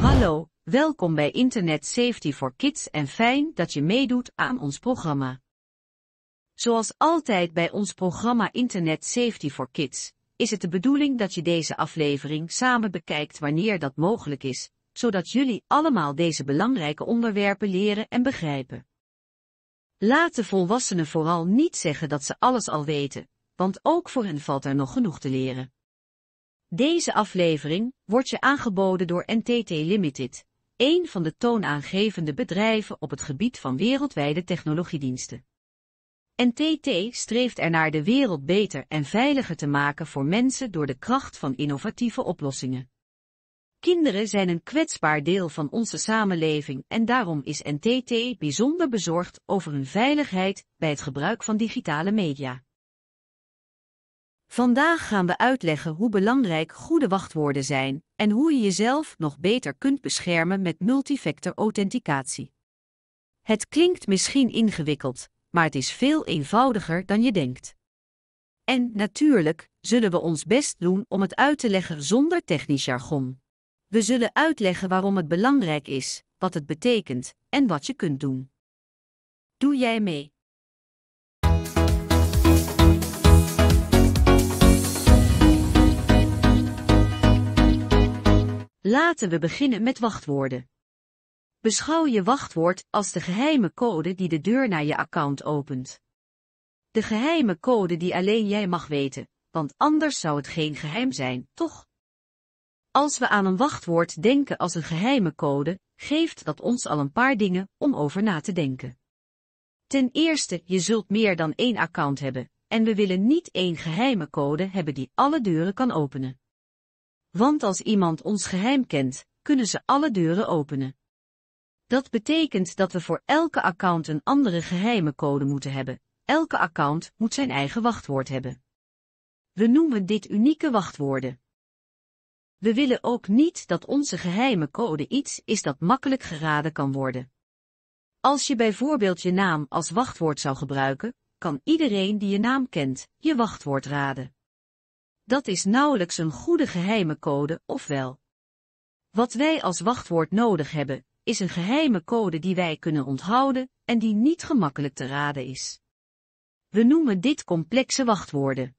Hallo, welkom bij Internet Safety for Kids en fijn dat je meedoet aan ons programma. Zoals altijd bij ons programma Internet Safety for Kids, is het de bedoeling dat je deze aflevering samen bekijkt wanneer dat mogelijk is, zodat jullie allemaal deze belangrijke onderwerpen leren en begrijpen. Laat de volwassenen vooral niet zeggen dat ze alles al weten, want ook voor hen valt er nog genoeg te leren. Deze aflevering wordt je aangeboden door NTT Limited, een van de toonaangevende bedrijven op het gebied van wereldwijde technologiediensten. NTT streeft ernaar de wereld beter en veiliger te maken voor mensen door de kracht van innovatieve oplossingen. Kinderen zijn een kwetsbaar deel van onze samenleving en daarom is NTT bijzonder bezorgd over hun veiligheid bij het gebruik van digitale media. Vandaag gaan we uitleggen hoe belangrijk goede wachtwoorden zijn en hoe je jezelf nog beter kunt beschermen met multifactor authenticatie. Het klinkt misschien ingewikkeld, maar het is veel eenvoudiger dan je denkt. En natuurlijk zullen we ons best doen om het uit te leggen zonder technisch jargon. We zullen uitleggen waarom het belangrijk is, wat het betekent en wat je kunt doen. Doe jij mee? Laten we beginnen met wachtwoorden. Beschouw je wachtwoord als de geheime code die de deur naar je account opent. De geheime code die alleen jij mag weten, want anders zou het geen geheim zijn, toch? Als we aan een wachtwoord denken als een geheime code, geeft dat ons al een paar dingen om over na te denken. Ten eerste, je zult meer dan één account hebben, en we willen niet één geheime code hebben die alle deuren kan openen. Want als iemand ons geheim kent, kunnen ze alle deuren openen. Dat betekent dat we voor elke account een andere geheime code moeten hebben. Elke account moet zijn eigen wachtwoord hebben. We noemen dit unieke wachtwoorden. We willen ook niet dat onze geheime code iets is dat makkelijk geraden kan worden. Als je bijvoorbeeld je naam als wachtwoord zou gebruiken, kan iedereen die je naam kent je wachtwoord raden. Dat is nauwelijks een goede geheime code, ofwel. Wat wij als wachtwoord nodig hebben, is een geheime code die wij kunnen onthouden en die niet gemakkelijk te raden is. We noemen dit complexe wachtwoorden.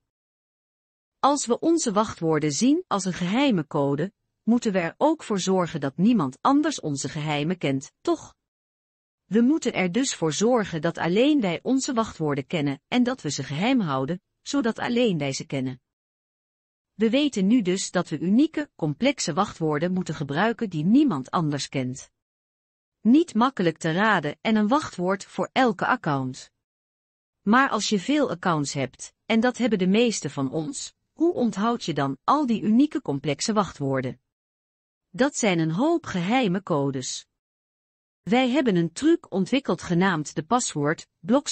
Als we onze wachtwoorden zien als een geheime code, moeten we er ook voor zorgen dat niemand anders onze geheimen kent, toch? We moeten er dus voor zorgen dat alleen wij onze wachtwoorden kennen en dat we ze geheim houden, zodat alleen wij ze kennen. We weten nu dus dat we unieke, complexe wachtwoorden moeten gebruiken die niemand anders kent. Niet makkelijk te raden en een wachtwoord voor elke account. Maar als je veel accounts hebt, en dat hebben de meeste van ons, hoe onthoud je dan al die unieke complexe wachtwoorden? Dat zijn een hoop geheime codes. Wij hebben een truc ontwikkeld genaamd de paswoord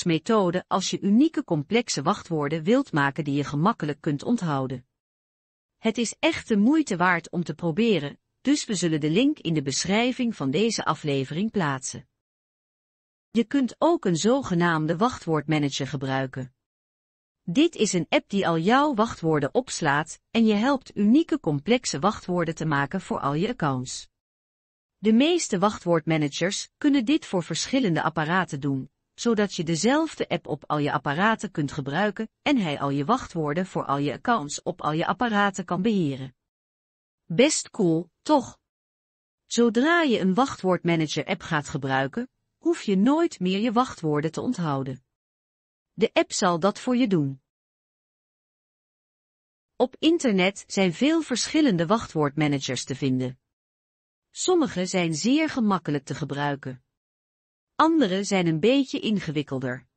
methode als je unieke complexe wachtwoorden wilt maken die je gemakkelijk kunt onthouden. Het is echt de moeite waard om te proberen, dus we zullen de link in de beschrijving van deze aflevering plaatsen. Je kunt ook een zogenaamde wachtwoordmanager gebruiken. Dit is een app die al jouw wachtwoorden opslaat en je helpt unieke complexe wachtwoorden te maken voor al je accounts. De meeste wachtwoordmanagers kunnen dit voor verschillende apparaten doen, zodat je dezelfde app op al je apparaten kunt gebruiken en hij al je wachtwoorden voor al je accounts op al je apparaten kan beheren. Best cool, toch? Zodra je een wachtwoordmanager app gaat gebruiken, hoef je nooit meer je wachtwoorden te onthouden. De app zal dat voor je doen. Op internet zijn veel verschillende wachtwoordmanagers te vinden. Sommige zijn zeer gemakkelijk te gebruiken. Andere zijn een beetje ingewikkelder.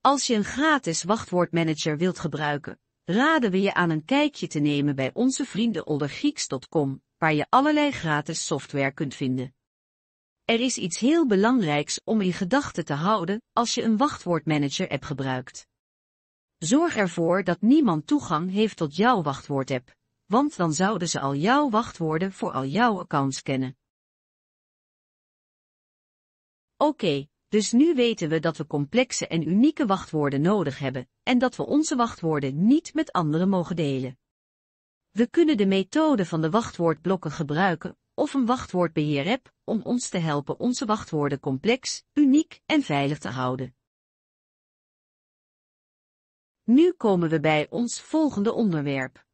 Als je een gratis wachtwoordmanager wilt gebruiken, raden we je aan een kijkje te nemen bij onze vrienden oldergeeks.com, waar je allerlei gratis software kunt vinden. Er is iets heel belangrijks om in gedachten te houden als je een wachtwoordmanager-app gebruikt. Zorg ervoor dat niemand toegang heeft tot jouw wachtwoord-app, want dan zouden ze al jouw wachtwoorden voor al jouw accounts kennen. Oké, dus nu weten we dat we complexe en unieke wachtwoorden nodig hebben en dat we onze wachtwoorden niet met anderen mogen delen. We kunnen de methode van de wachtwoordblokken gebruiken of een wachtwoordbeheer app om ons te helpen onze wachtwoorden complex, uniek en veilig te houden. Nu komen we bij ons volgende onderwerp.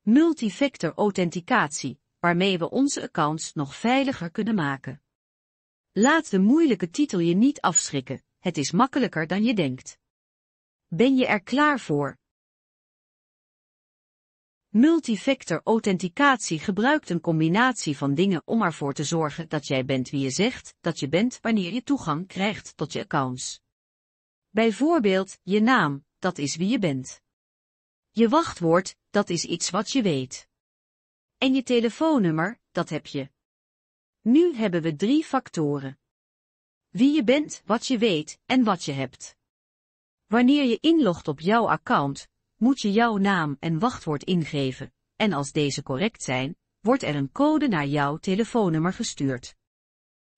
Multifactor authenticatie, waarmee we onze accounts nog veiliger kunnen maken. Laat de moeilijke titel je niet afschrikken, het is makkelijker dan je denkt. Ben je er klaar voor, Multifactor authenticatie gebruikt een combinatie van dingen om ervoor te zorgen dat jij bent wie je zegt dat je bent wanneer je toegang krijgt tot je accounts. Bijvoorbeeld, je naam, dat is wie je bent. Je wachtwoord, dat is iets wat je weet. En je telefoonnummer, dat heb je. Nu hebben we drie factoren. Wie je bent, wat je weet en wat je hebt. Wanneer je inlogt op jouw account, moet je jouw naam en wachtwoord ingeven, en als deze correct zijn, wordt er een code naar jouw telefoonnummer gestuurd.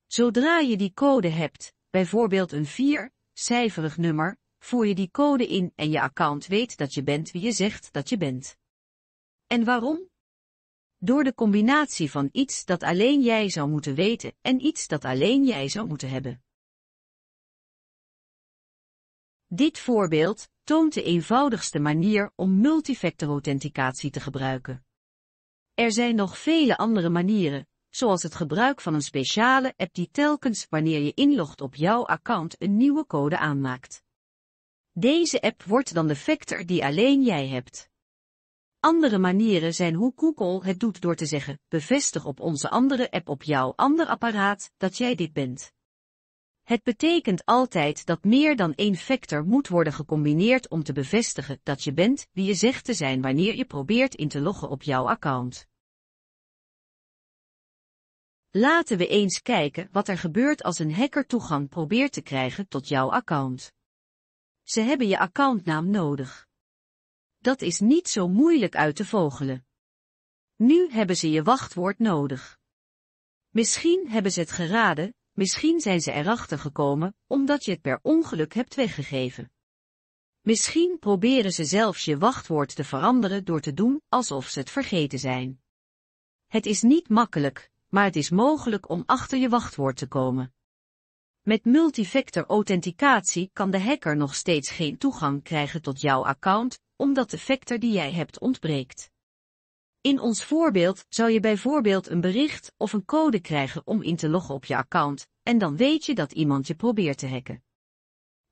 Zodra je die code hebt, bijvoorbeeld een 4-cijferig nummer, voer je die code in en je account weet dat je bent wie je zegt dat je bent. En waarom? Door de combinatie van iets dat alleen jij zou moeten weten en iets dat alleen jij zou moeten hebben. Dit voorbeeld, toont de eenvoudigste manier om multifactor authenticatie te gebruiken. Er zijn nog vele andere manieren, zoals het gebruik van een speciale app die telkens wanneer je inlogt op jouw account een nieuwe code aanmaakt. Deze app wordt dan de factor die alleen jij hebt. Andere manieren zijn hoe Google het doet door te zeggen, bevestig op onze andere app op jouw ander apparaat dat jij dit bent. Het betekent altijd dat meer dan één vector moet worden gecombineerd om te bevestigen dat je bent wie je zegt te zijn wanneer je probeert in te loggen op jouw account. Laten we eens kijken wat er gebeurt als een hacker toegang probeert te krijgen tot jouw account. Ze hebben je accountnaam nodig. Dat is niet zo moeilijk uit te vogelen. Nu hebben ze je wachtwoord nodig. Misschien hebben ze het geraden Misschien zijn ze erachter gekomen, omdat je het per ongeluk hebt weggegeven. Misschien proberen ze zelfs je wachtwoord te veranderen door te doen alsof ze het vergeten zijn. Het is niet makkelijk, maar het is mogelijk om achter je wachtwoord te komen. Met multifactor authenticatie kan de hacker nog steeds geen toegang krijgen tot jouw account, omdat de factor die jij hebt ontbreekt. In ons voorbeeld zou je bijvoorbeeld een bericht of een code krijgen om in te loggen op je account, en dan weet je dat iemand je probeert te hacken.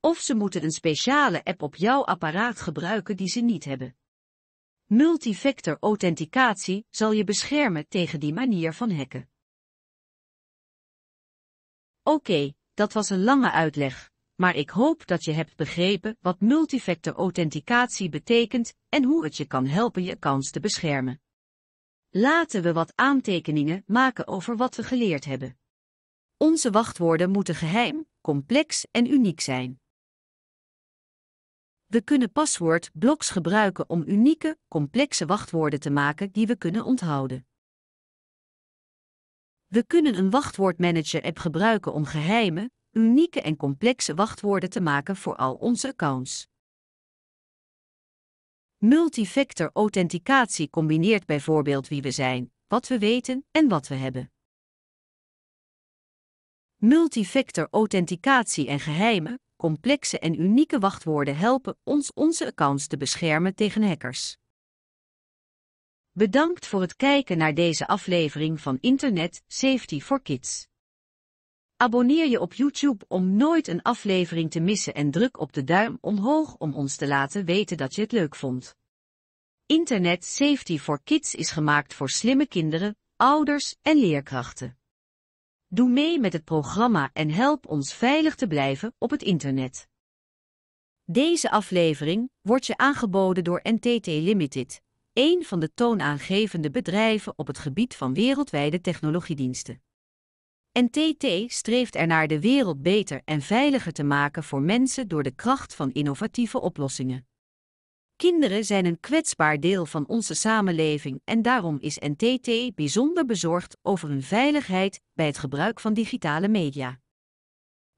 Of ze moeten een speciale app op jouw apparaat gebruiken die ze niet hebben. Multifactor authenticatie zal je beschermen tegen die manier van hacken. Oké, dat was een lange uitleg, maar ik hoop dat je hebt begrepen wat multifactor authenticatie betekent en hoe het je kan helpen je accounts te beschermen. Laten we wat aantekeningen maken over wat we geleerd hebben. Onze wachtwoorden moeten geheim, complex en uniek zijn. We kunnen paswoordbloks gebruiken om unieke, complexe wachtwoorden te maken die we kunnen onthouden. We kunnen een wachtwoordmanager-app gebruiken om geheime, unieke en complexe wachtwoorden te maken voor al onze accounts. Multifactor authenticatie combineert bijvoorbeeld wie we zijn, wat we weten en wat we hebben. Multifactor authenticatie en geheime, complexe en unieke wachtwoorden helpen ons onze accounts te beschermen tegen hackers. Bedankt voor het kijken naar deze aflevering van Internet Safety for Kids. Abonneer je op YouTube om nooit een aflevering te missen en druk op de duim omhoog om ons te laten weten dat je het leuk vond. Internet Safety for Kids is gemaakt voor slimme kinderen, ouders en leerkrachten. Doe mee met het programma en help ons veilig te blijven op het internet. Deze aflevering wordt je aangeboden door NTT Limited, een van de toonaangevende bedrijven op het gebied van wereldwijde technologiediensten. NTT streeft ernaar de wereld beter en veiliger te maken voor mensen door de kracht van innovatieve oplossingen. Kinderen zijn een kwetsbaar deel van onze samenleving en daarom is NTT bijzonder bezorgd over hun veiligheid bij het gebruik van digitale media.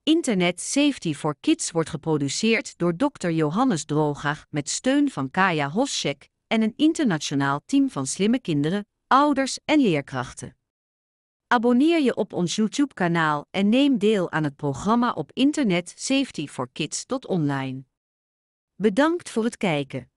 Internet Safety for Kids wordt geproduceerd door Dr. Johannes Droogach met steun van Kaya Hoschek en een internationaal team van slimme kinderen, ouders en leerkrachten. Abonneer je op ons YouTube-kanaal en neem deel aan het programma op Internet Safety for Kids tot online. Bedankt voor het kijken.